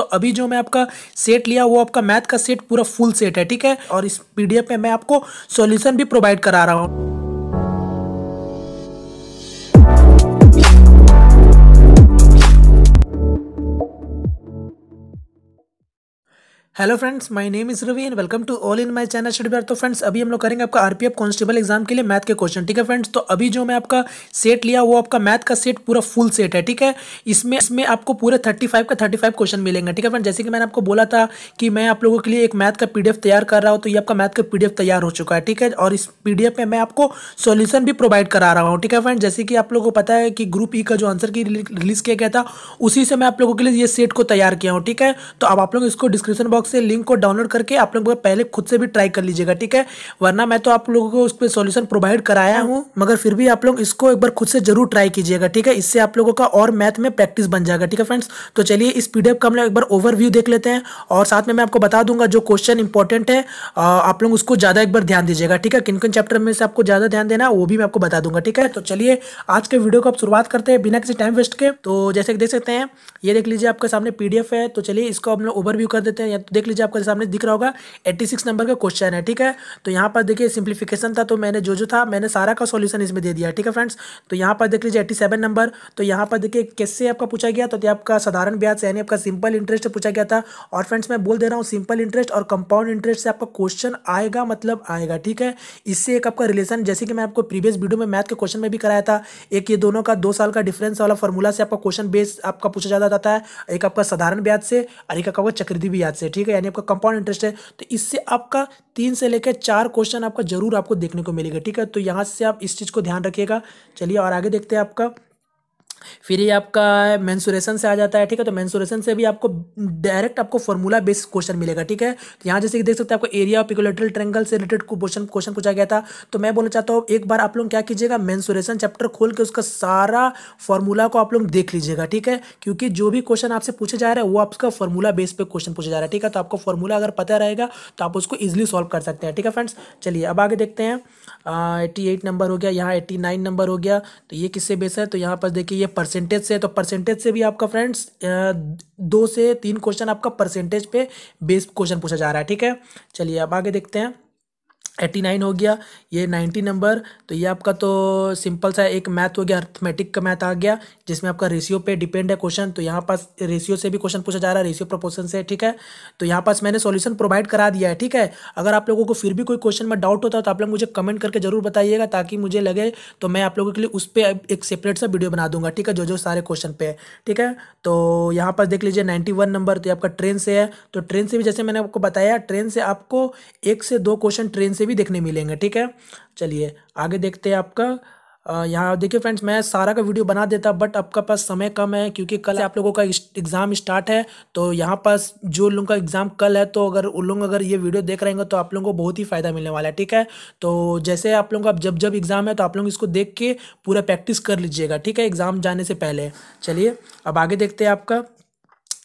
तो अभी जो मैं आपका सेट लिया वो आपका मैथ का सेट पूरा फुल सेट है ठीक है और इस पीडीएफ में मैं आपको सॉल्यूशन भी प्रोवाइड करा रहा हूँ hello friends my name is Ravi and welcome to all in my channel studybar तो फ्रेंड्स अभी हम लोग करेंगे आपका आरपीएफ कांस्टेबल एग्जाम के लिए मैथ के क्वेश्चन ठीक है फ्रेंड्स तो अभी जो मैं आपका सेट लिया वो आपका मैथ का सेट पूरा फुल सेट है ठीक है इसमें इसमें आपको पूरे थर्टी फाइव का थर्टी फाइव क्वेश्चन मिलेंगे ठीक है फ्रेंड जैसे कि मैंने आपको बोला था कि मैं आप लोगों के लिए एक मैथ का पी तैयार कर रहा हूँ तो ये आपका मैथ का पी तैयार हो चुका है ठीक है और इस पी में मैं आपको सोल्यूशन भी प्रोवाइड करा रहा हूँ ठीक है फ्रेंड जैसे कि आप लोगों को पता है कि ग्रुप ई e का जो आंसर की रिलीज किया गया था उसी से मैं आप लोगों के लिए ये सेट को तैयार किया हूँ ठीक है तो अब आप लोग इसको डिस्क्रिप्शन बॉक्स बॉक्स से लिंक को डाउनलोड करके आप लोग पहले खुद से भी ट्राई कर लीजिएगा ठीक है वरना मैं तो आप लोगों को उस पर सोल्यूशन प्रोवाइड कराया हाँ। हूँ मगर फिर भी आप लोग इसको एक बार खुद से जरूर ट्राई कीजिएगा ठीक है इससे आप लोगों का और मैथ में प्रैक्टिस बन जाएगा ठीक है फ्रेंड्स तो चलिए इस पी का हम लोग एक बार ओवरव्यू देख लेते हैं और साथ में मैं आपको बता दूंगा जो क्वेश्चन इंपॉर्टेंट है आप लोग उसको ज़्यादा एक बार ध्यान दीजिएगा ठीक है किन किन चैप्टर में से आपको ज़्यादा ध्यान देना वो भी मैं आपको बता दूंगा ठीक है तो चलिए आज के वीडियो को आप शुरुआत करते हैं बिना किसी टाइम वेस्ट के तो जैसे देख सकते हैं ये देख लीजिए आपके सामने पीडीएफ है तो चलिए इसको हम लोग ओवरव्यू कर देते हैं या देख लीजिए आपके सामने दिख रहा होगा एट्टी सिक्स नंबर का क्वेश्चन है ठीक है तो यहाँ पर देखिए सिंप्लीफिकेशन था तो मैंने जो जो था मैंने सारा का सॉल्यूशन इसमें दे दिया ठीक है फ्रेंड्स तो यहाँ पर देख लीजिए एट्टी सेवन नंबर तो यहाँ पर देखिए कैसे आपका पूछा गया तो आपका साधारण ब्याज यानी आपका सिंपल इंटरेस्ट पूछा गया था और फ्रेंड्स मैं बोल दे रहा हूँ सिंपल इंटरेस्ट और कंपाउंड इंटरेस्ट से आपका क्वेश्चन आएगा मतलब आएगा ठीक है इससे एक आपका रिलेशन जैसे कि मैं आपको प्रीवियस वीडियो में मैथ के क्वेश्चन में भी कराया था एक ये दोनों का दो साल का डिफरेंस वाला फॉर्मूला से आपका क्वेश्चन बेस आपका पूछा जाता है एक आपका साधारण ब्याज से और एक आपका चक्रदी ब्याज से ठीक ठीक है यानी आपका कंपाउंड इंटरेस्ट है तो इससे आपका तीन से लेकर चार क्वेश्चन आपका जरूर आपको देखने को मिलेगा ठीक है तो यहाँ से आप इस चीज़ को ध्यान रखिएगा चलिए और आगे देखते हैं आपका फिर ये आपका मैंसुरेशन से आ जाता है ठीक है तो मैंसुरेशन से भी आपको डायरेक्ट आपको फॉर्मूला बेस्ड क्वेश्चन मिलेगा ठीक है तो यहाँ जैसे कि देख सकते हैं आपको एरिया ऑफ इक्वलेटरल ट्रेंगल से रिलेटेड क्वेश्चन क्वेश्चन पूछा गया था तो मैं बोलना चाहता हूँ एक बार आप लोग क्या कीजिएगा मैंसुरेशन चैप्टर खोल के उसका सारा फॉर्मूला को आप लोग देख लीजिएगा ठीक है क्योंकि जो भी क्वेश्चन आपसे पूछे जा रहा है वो आपका फॉर्मूला बेस पर क्वेश्चन पूछा जा रहा है ठीक है तो आपको फॉर्मूला अगर पता रहेगा तो आप उसको ईजिली सॉल्व कर सकते हैं ठीक है फ्रेंड्स चलिए अब आगे देखते हैं एट्टी नंबर हो गया यहाँ एट्टी नंबर हो गया तो ये किससे बेस है तो यहाँ पर देखिए ये परसेंटेज से है तो परसेंटेज से भी आपका फ्रेंड्स दो से तीन क्वेश्चन आपका परसेंटेज पे बेस्ड क्वेश्चन पूछा जा रहा है ठीक है चलिए अब आगे देखते हैं एट्टी नाइन हो गया ये नाइन्टी नंबर तो ये आपका तो सिंपल सा एक मैथ हो गया अर्थमेटिक का मैथ आ गया जिसमें आपका रेशियो पे डिपेंड है क्वेश्चन तो यहाँ पास रेशियो से भी क्वेश्चन पूछा जा रहा है रेशियो प्रोपोर्शन से ठीक है तो यहाँ पास मैंने सॉल्यूशन प्रोवाइड करा दिया है ठीक है अगर आप लोगों को फिर भी कोई क्वेश्चन में डाउट होता है तो आप लोग मुझे कमेंट करके जरूर बताइएगा ताकि मुझे लगे तो मैं आप लोगों के लिए उस पर एक सेपरेट सा वीडियो बना दूंगा ठीक है जो जो सारे क्वेश्चन पे है ठीक है तो यहाँ पास देख लीजिए नाइन्टी वन नंबर तो आपका ट्रेन से है तो ट्रेन से भी जैसे मैंने आपको बताया ट्रेन से आपको एक से दो क्वेश्चन ट्रेन प्लेन से भी देखने मिलेंगे ठीक है चलिए आगे देखते हैं आपका यहाँ देखिए फ्रेंड्स मैं सारा का वीडियो बना देता बट आपका पास समय कम है क्योंकि कल आप लोगों का एग्ज़ाम स्टार्ट है तो यहाँ पास जो लोगों का एग्ज़ाम कल है तो अगर उन लोग अगर ये वीडियो देख रहे हैं तो आप लोगों को बहुत ही फ़ायदा मिलने वाला है ठीक है तो जैसे आप लोगों का जब जब एग्ज़ाम है तो आप लोग इसको देख के पूरा प्रैक्टिस कर लीजिएगा ठीक है एग्ज़ाम जाने से पहले चलिए अब आगे देखते हैं आपका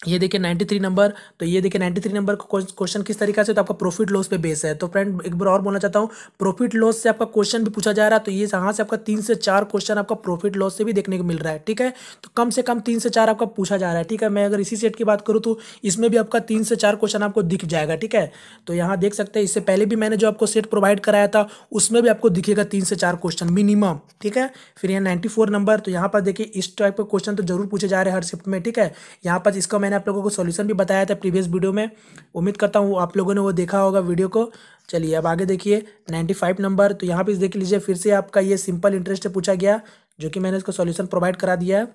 ये देखिए 93 नंबर तो ये देखिए 93 नंबर का क्वेश्चन किस तरीके से तो आपका प्रॉफिट लॉस पे बेस है तो फ्रेंड एक बार और बोलना चाहता हूँ प्रॉफिट लॉस से आपका क्वेश्चन भी पूछा जा रहा है तो ये यहाँ से आपका तीन से चार क्वेश्चन आपका प्रॉफिट लॉस से भी देखने को मिल रहा है ठीक है तो कम से कम तीन से चार आपका पूछा जा रहा है ठीक है मैं अगर इसी सेट की बात करूँ तो इसमें भी आपका तीन से चार क्वेश्चन आपको दिख जाएगा ठीक है तो यहाँ देख सकते हैं इससे पहले भी मैंने जो आपको सेट प्रोवाइड कराया था उसमें भी आपको दिखेगा तीन से चार क्वेश्चन मिनिमम ठीक है फिर यहाँ नाइन्टी नंबर तो यहाँ पर देखिए इस टाइप का क्वेश्चन तो जरूर पूछे जा रहे हैं हर शिफ्ट में ठीक है यहाँ पर इसका मैंने मैंने आप लोगों को सॉल्यूशन भी बताया था प्रीवियस वीडियो में उम्मीद करता हूँ आप लोगों ने वो देखा होगा वीडियो को चलिए अब आगे देखिए 95 नंबर तो यहाँ पे देख लीजिए फिर से आपका ये सिंपल इंटरेस्ट पूछा गया जो कि मैंने इसको सोल्यूशन प्रोवाइड करा दिया है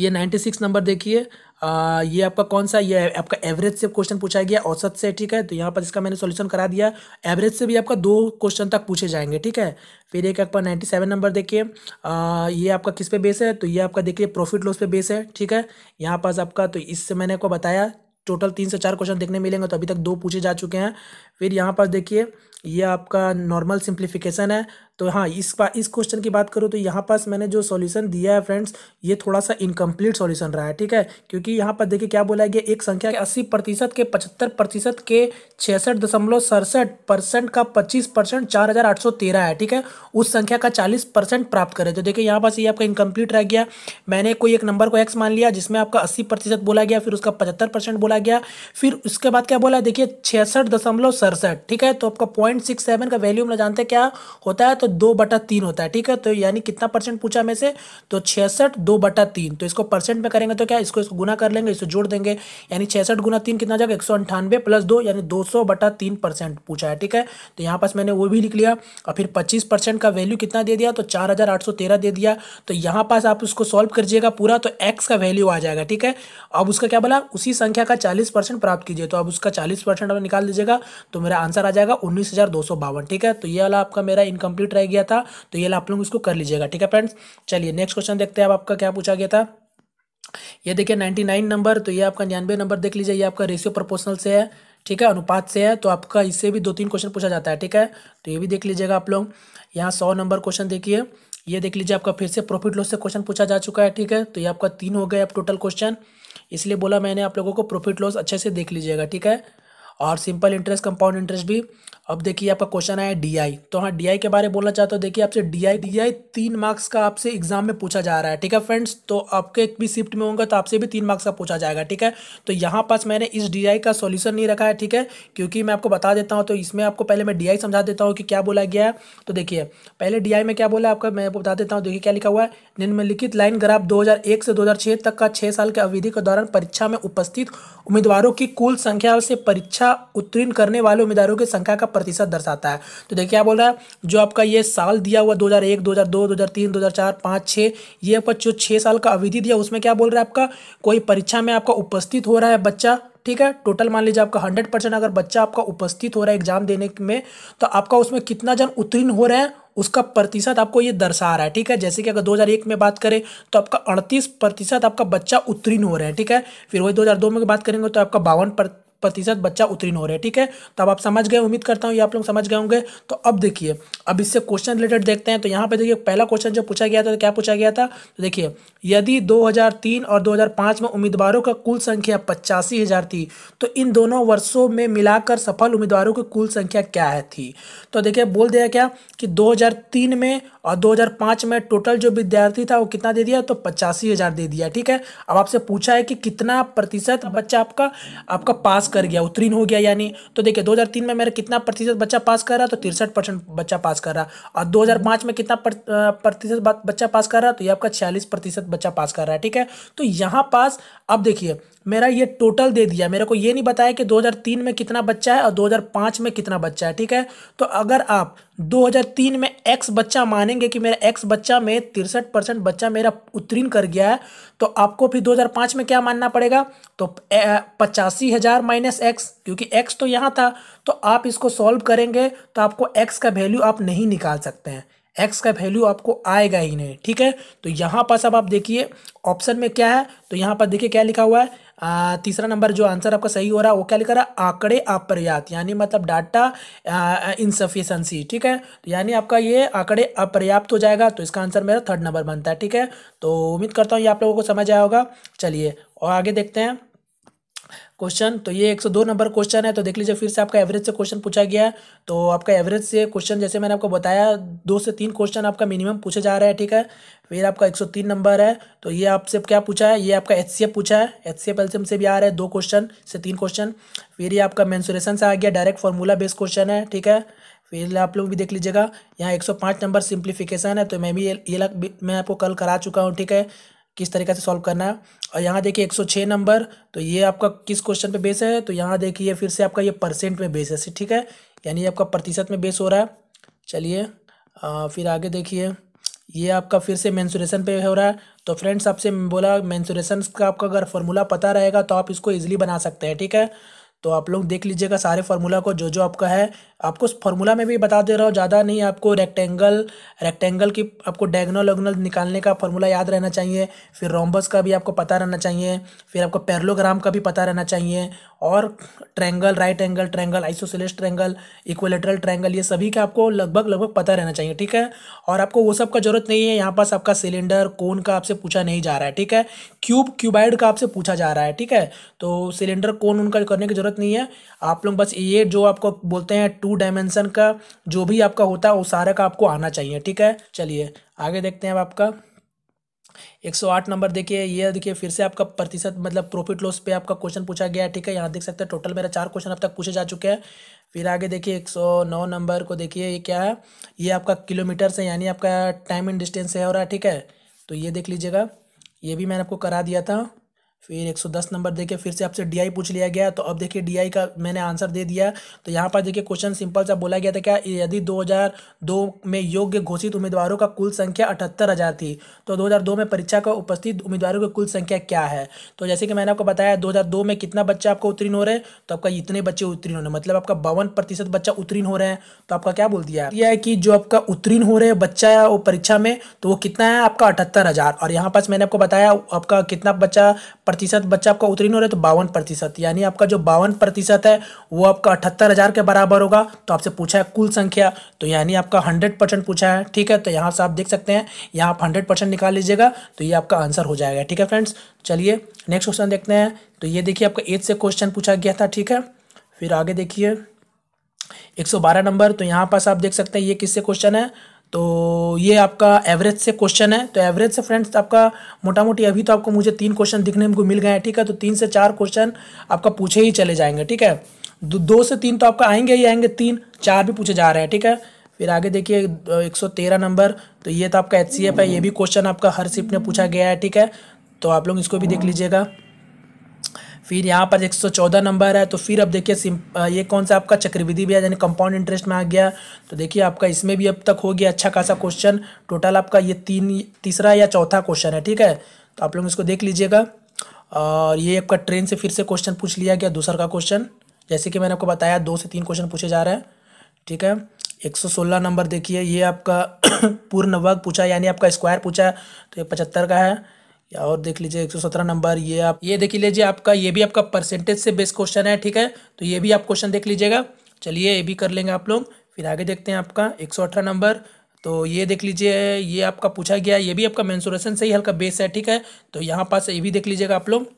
ये 96 नंबर देखिए आ, ये आपका कौन सा ये आपका एवरेज से क्वेश्चन पूछा गया औसत से ठीक है तो यहाँ पर इसका मैंने सोल्यूशन करा दिया एवरेज से भी आपका दो क्वेश्चन तक पूछे जाएंगे ठीक है फिर एक आपका नाइन्टी सेवन नंबर देखिए ये आपका किस पे बेस है तो ये आपका देखिए प्रॉफिट लॉस पे बेस है ठीक है यहाँ पास आपका तो इससे मैंने आपको बताया टोटल तीन से चार क्वेश्चन देखने मिलेंगे तो अभी तक दो पूछे जा चुके हैं फिर यहाँ पर देखिए ये आपका नॉर्मल सिंप्लीफिकेशन है तो हाँ इस बात इस क्वेश्चन की बात करो तो यहाँ पास मैंने जो सॉल्यूशन दिया है फ्रेंड्स ये थोड़ा सा इनकम्प्लीट सॉल्यूशन रहा है ठीक है क्योंकि यहाँ पर देखिए क्या बोला गया एक संख्या अस्सी प्रतिशत के पचहत्तर प्रतिशत के छियासठ दशमलव सड़सठ परसेंट का पच्चीस परसेंट चार हज़ार आठ सौ तेरह है ठीक है उस संख्या का चालीस परसेंट प्राप्त करें तो देखिए यहाँ पास ये आपका इनकम्प्लीट रह गया मैंने कोई एक नंबर को एक्स मान लिया जिसमें आपका अस्सी प्रतिशत बोला गया फिर उसका पचहत्तर परसेंट बोला गया फिर उसके बाद क्या बोला देखिए छियासठ दशमलव सड़सठ ठीक है तो आपका पॉइंट सिक्स सेवन का वैल्यू हम जानते क्या होता है तो दो बटा तीन होता है ठीक है तो यानी कितना परसेंट पूछा मैं से तो छियासठ दो बटा तीन तो इसको परसेंट में करेंगे तो क्या इसको इसको गुना कर लेंगे इसको जोड़ देंगे यानी छियासठ गुना तीन कितना जाएगा एक सौ अंठानवे प्लस दो यानी दो सौ बटा तीन परसेंट पूछा है ठीक है तो यहाँ पास मैंने वो भी लिख लिया और फिर पच्चीस परसेंट का वैल्यू कितना दे दिया तो चार हज़ार आठ सौ तेरह दे दिया तो यहाँ पास आप उसको सॉल्व कर दिएगा पूरा तो एक्स का वैल्यू आ जाएगा ठीक है अब उसका क्या बोला उसी संख्या का चालीस परसेंट प्राप्त कीजिए तो अब उसका चालीस परसेंट निकाल दीजिएगा तो मेरा आंसर आ जाएगा उन्नीस हज़ार दो सौ बावन ठीक है तो ये वाला आपका मेरा इनकम्प्लीट रह गया था तो ये आप लोग इसको कर लीजिएगा ठीक है फ्रेंड्स चलिए नेक्स्ट क्वेश्चन देखते हैं अब आपका क्या पूछा गया था ये देखिए नाइन्टी नाइन नंबर तो ये आपका निन्यानवे नंबर देख लीजिए ये आपका रेशियो प्रोपोर्शनल से है ठीक है अनुपात से है तो आपका इससे भी दो तीन क्वेश्चन पूछा जाता है ठीक है तो ये भी देख लीजिएगा आप लोग यहाँ सौ नंबर क्वेश्चन देखिए ये देख लीजिए आपका फिर से प्रॉफिट लॉस से क्वेश्चन पूछा जा चुका है ठीक है तो ये आपका तीन हो गया आप टोटल क्वेश्चन इसलिए बोला मैंने आप लोगों को प्रॉफिट लॉस अच्छे से देख लीजिएगा ठीक है और सिंपल इंटरेस्ट कंपाउंड इंटरेस्ट भी अब देखिए आपका क्वेश्चन आया डीआई तो हाँ डीआई के बारे में बोलना चाहता हूँ देखिए आपसे डीआई डीआई तीन मार्क्स का आपसे एग्जाम में पूछा जा रहा है ठीक है फ्रेंड्स तो आपके भी शिफ्ट में होंगे तो आपसे भी तीन मार्क्स का पूछा जाएगा ठीक है तो यहाँ पास मैंने इस डीआई का सोल्यूशन नहीं रखा है ठीक है क्योंकि मैं आपको बता देता हूँ तो इसमें आपको पहले मैं डी समझा देता हूँ कि क्या बोला गया है तो देखिए पहले डी में क्या बोला आपका मैं आपको बता देता हूँ देखिए क्या लिखा हुआ है निम्नलिखित लाइन ग्राफ दो से दो तक का छः साल के अवधि के दौरान परीक्षा में उपस्थित उम्मीदवारों की कुल संख्या से परीक्षा परीक्षा उत्तीर्ण करने वाले उम्मीदवारों की संख्या का प्रतिशत दर्शाता है तो देखिए क्या बोल रहा है जो आपका ये साल दिया हुआ दो हज़ार एक दो हज़ार दो दो हज़ार तीन दो हज़ार चार पाँच छः ये आपका जो छः साल का अवधि दिया उसमें क्या बोल रहा है आपका कोई परीक्षा में आपका उपस्थित हो रहा है बच्चा ठीक है टोटल मान लीजिए आपका हंड्रेड परसेंट अगर बच्चा आपका उपस्थित हो रहा है एग्जाम देने में तो आपका उसमें कितना जन उत्तीर्ण हो रहे हैं उसका प्रतिशत आपको ये दर्शा रहा है ठीक है जैसे कि अगर 2001 में बात करें तो आपका अड़तीस प्रतिशत आपका बच्चा उत्तीर्ण हो रहा है ठीक है फिर वही 2002 में बात करेंगे तो आपका बावन प्रतिशत बच्चा उत्तीर्ण हो रहे हैं ठीक है तो अब आप समझ गए उम्मीद करता हूँ ये आप लोग समझ गए होंगे तो अब देखिए अब इससे क्वेश्चन रिलेटेड देखते हैं तो यहाँ पे देखिए पहला क्वेश्चन जो पूछा गया था तो क्या पूछा गया था तो देखिए यदि दो और दो में उम्मीदवारों का कुल संख्या पचासी थी तो इन दोनों वर्षों में मिलाकर सफल उम्मीदवारों की कुल संख्या क्या है थी तो देखिए बोल दिया क्या कि 2003 में और 2005 में टोटल जो विद्यार्थी था वो कितना दे दिया तो पचासी हज़ार दे दिया ठीक है अब आपसे पूछा है कि कितना प्रतिशत बच्चा आपका आपका पास कर गया उत्तीर्ण हो गया यानी तो देखिए 2003 में मेरा कितना प्रतिशत बच्चा पास कर रहा तो तिरसठ परसेंट बच्चा पास कर रहा और 2005 में कितना प्रतिशत बच्चा पास कर रहा तो ये आपका छियालीस प्रतिशत बच्चा पास कर रहा है ठीक है तो यहाँ पास अब देखिए मेरा ये टोटल दे दिया मेरे को ये नहीं बताया कि 2003 में कितना बच्चा है और 2005 में कितना बच्चा है ठीक है तो अगर आप 2003 में एक्स बच्चा मानेंगे कि मेरा एक्स बच्चा में तिरसठ परसेंट बच्चा मेरा उत्तीर्ण कर गया है तो आपको फिर 2005 में क्या मानना पड़ेगा तो पचासी हज़ार माइनस एक्स क्योंकि एक्स तो यहाँ था तो आप इसको सॉल्व करेंगे तो आपको एक्स का वैल्यू आप नहीं निकाल सकते हैं एक्स का वैल्यू आपको आएगा ही नहीं ठीक है तो यहाँ पर सब आप देखिए ऑप्शन में क्या है तो यहाँ पर देखिए क्या लिखा हुआ है आ, तीसरा नंबर जो आंसर आपका सही हो रहा है वो क्या लिखा रहा है आंकड़े अपर्याप्त यानी मतलब डाटा इनसफिशेंसी ठीक है तो यानी आपका ये आंकड़े अपर्याप्त हो जाएगा तो इसका आंसर मेरा थर्ड नंबर बनता है ठीक है तो उम्मीद करता हूँ ये आप लोगों को समझ आया होगा चलिए और आगे देखते हैं क्वेश्चन तो ये 102 नंबर क्वेश्चन है तो देख लीजिए फिर से आपका एवरेज से क्वेश्चन पूछा गया है तो आपका एवरेज से क्वेश्चन जैसे मैंने आपको बताया दो से तीन क्वेश्चन आपका मिनिमम पूछे जा रहा है ठीक है फिर आपका 103 नंबर है तो ये आपसे क्या पूछा है ये आपका एच पूछा है एच सी से भी आ रहा है दो क्वेश्चन से तीन क्वेश्चन फिर ये आपका मैंसुरेशन से आ गया डायरेक्ट फॉर्मूला बेस्ड क्वेश्चन है ठीक है फिर आप लोग भी देख लीजिएगा यहाँ एक नंबर सिंप्लीफिकेशन है तो मैं भी ये, ये लग मैं आपको कल करा चुका हूँ ठीक है किस तरीके से सॉल्व करना है और यहाँ देखिए 106 नंबर तो ये आपका किस क्वेश्चन पे बेस है तो यहाँ देखिए फिर से आपका ये परसेंट में बेस है ठीक है यानी आपका प्रतिशत में बेस हो रहा है चलिए फिर आगे देखिए ये आपका फिर से मैंसुरेशन पे हो रहा है तो फ्रेंड्स आपसे बोला मैंसुरेशन का आपका अगर फॉर्मूला पता रहेगा तो आप इसको ईजिली बना सकते हैं ठीक है तो आप लोग देख लीजिएगा सारे फार्मूला को जो जो आपका है आपको फार्मूला में भी बता दे रहा हूँ ज़्यादा नहीं आपको रेक्टेंगल रेक्टेंगल की आपको डायगनल वगनल निकालने का फार्मूला याद रहना चाहिए फिर रोम्बस का भी आपको पता रहना चाहिए फिर आपको पैरलोग्राम का भी पता रहना चाहिए और triangle right angle triangle isosceles triangle equilateral triangle ये सभी का आपको लगभग लगभग पता रहना चाहिए ठीक है और आपको वो सब का ज़रूरत नहीं है यहाँ पास आपका सिलेंडर कोन का आपसे पूछा नहीं जा रहा है ठीक है क्यूब क्यूबाइड का आपसे पूछा जा रहा है ठीक है तो सिलेंडर कोन उनका करने की जरूरत ज़रूरत नहीं है आप लोग बस ये जो आपको बोलते हैं टू डायमेंसन का जो भी आपका होता है वो सारा का आपको आना चाहिए ठीक है चलिए आगे देखते हैं अब आपका 108 नंबर देखिए ये देखिए फिर से आपका प्रतिशत मतलब प्रॉफिट लॉस पे आपका क्वेश्चन पूछा गया है ठीक है यहाँ देख सकते हैं टोटल मेरा चार क्वेश्चन अब तक पूछे जा चुके हैं फिर आगे देखिए एक सौ नौ नंबर को देखिए ये क्या है ये आपका किलोमीटर से यानी आपका टाइम एंड डिस्टेंस है हो रहा है ठीक है तो ये देख लीजिएगा ये भी मैंने आपको करा दिया था फिर 110 नंबर देखिए फिर से आपसे डीआई पूछ लिया गया तो अब देखिए डीआई का मैंने आंसर दे दिया तो यहाँ पर देखिए क्वेश्चन सिंपल सा बोला गया था क्या यदि 2002 में योग्य घोषित उम्मीदवारों का कुल संख्या अठहत्तर हज़ार थी तो 2002 में परीक्षा का उपस्थित उम्मीदवारों की कुल संख्या क्या है तो जैसे कि मैंने आपको बताया दो में कितना बच्चा आपको उत्तीर्ण हो रहे हैं तो आपका इतने बच्चे उत्तीर्ण हो रहे मतलब आपका बावन बच्चा उत्तीर्ण हो रहे हैं तो आपका क्या बोल दिया यह है कि जो आपका उत्तीर्ण हो रहे हैं बच्चा है वो परीक्षा में तो वो कितना है आपका अठहत्तर और यहाँ पास मैंने आपको बताया आपका कितना बच्चा प्रतिशत बच्चा आपका उत्तीर्ण हो रहा है तो बावन प्रतिशत यानी आपका जो बावन प्रतिशत है वो आपका अठहत्तर हज़ार के बराबर होगा तो आपसे पूछा है कुल संख्या तो यानी आपका हंड्रेड परसेंट पूछा है ठीक है तो यहाँ से आप देख सकते हैं यहाँ आप हंड्रेड परसेंट निकाल लीजिएगा तो ये आपका आंसर हो जाएगा ठीक है फ्रेंड्स चलिए नेक्स्ट क्वेश्चन देखते हैं तो ये देखिए आपका एथ से क्वेश्चन पूछा गया था ठीक है फिर आगे देखिए 112 नंबर तो यहाँ पास आप देख सकते हैं ये किससे क्वेश्चन है तो ये आपका एवरेज से क्वेश्चन है तो एवरेज से फ्रेंड्स आपका मोटा मोटी अभी तो आपको मुझे तीन क्वेश्चन दिखने को मिल गए हैं ठीक है तो तीन से चार क्वेश्चन आपका पूछे ही चले जाएंगे ठीक है दो दो से तीन तो आपका आएंगे ही आएंगे तीन चार भी पूछे जा रहे हैं ठीक है फिर आगे देखिए 113 नंबर तो ये तो आपका एच है ये भी क्वेश्चन आपका हर सिप में पूछा गया है ठीक है तो आप लोग इसको भी देख लीजिएगा फिर यहाँ पर 114 नंबर है तो फिर अब देखिए ये कौन सा आपका चक्रविधि भी है यानी कंपाउंड इंटरेस्ट में आ गया तो देखिए आपका इसमें भी अब तक हो गया अच्छा खासा क्वेश्चन टोटल आपका ये तीन तीसरा या चौथा क्वेश्चन है ठीक है तो आप लोग इसको देख लीजिएगा और ये आपका ट्रेन से फिर से क्वेश्चन पूछ लिया गया दूसर का क्वेश्चन जैसे कि मैंने आपको बताया दो से तीन क्वेश्चन पूछे जा रहे हैं ठीक है सोलह नंबर देखिए ये आपका पूर्ण वर्ग पूछा यानी आपका स्क्वायर पूछा तो ये पचहत्तर का है या और देख लीजिए 117 नंबर ये आप ये देख लीजिए आपका ये भी आपका परसेंटेज से बेस्ट क्वेश्चन है ठीक है तो ये भी आप क्वेश्चन देख लीजिएगा चलिए ये भी कर लेंगे आप लोग फिर आगे देखते हैं आपका एक नंबर तो ये देख लीजिए ये आपका पूछा गया ये भी आपका मैंसुरेशन से ही हल्का बेस है ठीक है तो यहाँ पास ये भी देख लीजिएगा आप लोग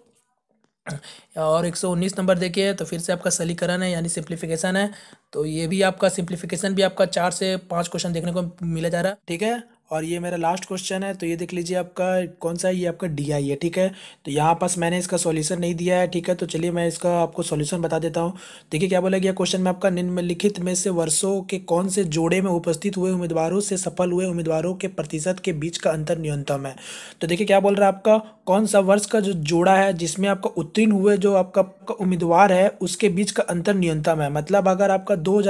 और 119 नंबर देखिए तो फिर से आपका सलीकरण है यानी सिंप्लीफिकेशन है तो ये भी आपका सिंप्लीफिकेशन भी आपका चार से पाँच क्वेश्चन देखने को मिला जा रहा है ठीक है और ये मेरा लास्ट क्वेश्चन है तो ये देख लीजिए आपका कौन सा है ये आपका डी आई है ठीक है तो यहाँ पास मैंने इसका सॉल्यूशन नहीं दिया है ठीक है तो चलिए मैं इसका आपको सॉल्यूशन बता देता हूँ देखिए क्या बोला गया क्वेश्चन में आपका निम्नलिखित में से वर्षों के कौन से जोड़े में उपस्थित हुए उम्मीदवारों से सफल हुए उम्मीदवारों के प्रतिशत के बीच का अंतर न्यूनतम है तो देखिए क्या बोल रहा है आपका कौन सा वर्ष का जो जोड़ा है जिसमें आपका उत्तीर्ण हुए जो आपका उम्मीदवार है उसके बीच का अंतर न्यूनतम है मतलब अगर आपका दो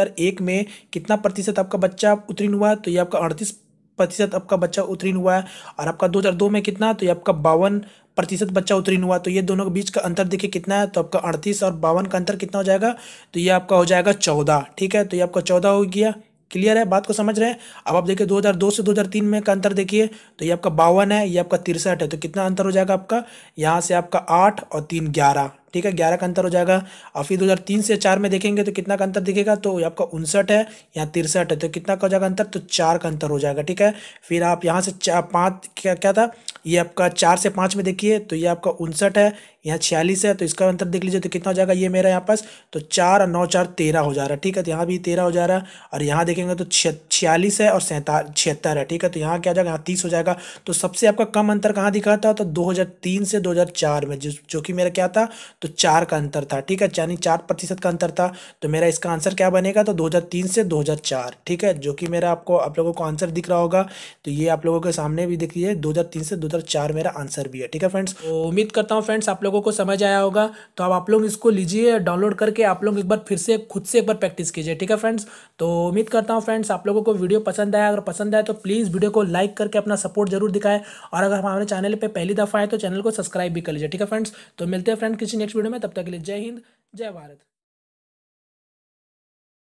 में कितना प्रतिशत आपका बच्चा उत्तीर्ण हुआ तो ये आपका अड़तीस प्रतिशत आपका बच्चा उत्तीर्ण हुआ है और आपका 2002 में कितना है तो ये आपका बावन प्रतिशत बच्चा उत्तीर्ण हुआ तो ये दोनों के बीच का अंतर देखिए कितना है तो आपका अड़तीस और बावन का अंतर कितना हो जाएगा तो ये आपका हो जाएगा चौदह ठीक है तो ये आपका चौदह हो गया क्लियर है बात को समझ रहे हैं अब आप देखिए 2002 से 2003 में का अंतर देखिए तो ये आपका बावन है ये आपका तिरसठ है तो कितना अंतर हो जाएगा आपका यहाँ से आपका आठ और तीन ग्यारह ठीक है ग्यारह का अंतर हो जाएगा और फिर दो से चार में देखेंगे तो कितना का अंतर दिखेगा तो आपका उनसठ है यहाँ तिरसठ है तो कितना का हो जाएगा अंतर तो चार का अंतर हो जाएगा ठीक है फिर आप यहाँ से चार पाँच क्या क्या था ये आपका चार से पाँच में देखिए तो ये आपका उनसठ है यहाँ छियालीस है तो इसका अंतर देख लीजिए तो कितना हो जाएगा ये मेरा यहाँ पास तो चार और नौ चार तेरह हो जा रहा है ठीक है तो यहाँ भी तेरह हो जा रहा है और यहाँ देखेंगे तो छियालीस है और सैंता छिहत्तर है ठीक है तो यहाँ क्या जाएगा यहाँ तीस हो जाएगा तो सबसे आपका कम अंतर कहाँ दिखा था तो 2003 से 2004 में जिस जो कि मेरा क्या था तो चार का अंतर था ठीक है यानी चार प्रतिशत का अंतर था तो मेरा इसका आंसर क्या बनेगा तो 2003 से 2004 ठीक है जो कि मेरा आपको आप लोगों को आंसर दिख रहा होगा तो ये आप लोगों के सामने भी दिख लीजिए 2003 से दो मेरा आंसर भी है ठीक है फ्रेंड्स तो उम्मीद करता हूँ फ्रेंड्स आप लोगों को समझ आया होगा तो अब आप लोग इसको लीजिए डाउनलोड करके आप लोग एक बार फिर से खुद से एक बार प्रैक्टिस कीजिए ठीक है फ्रेंड्स तो उम्मीद करता हूँ फ्रेंड्स आप लोगों को आपको वीडियो पसंद आया अगर पसंद आया तो प्लीज़ वीडियो को लाइक करके अपना सपोर्ट जरूर दिखाए और अगर हमारे चैनल पर पहली दफ़ा आए तो चैनल को सब्सक्राइब भी कर लीजिए ठीक है फ्रेंड्स तो मिलते हैं फ्रेंड किसी नेक्स्ट वीडियो में तब तक के लिए जय हिंद जय भारत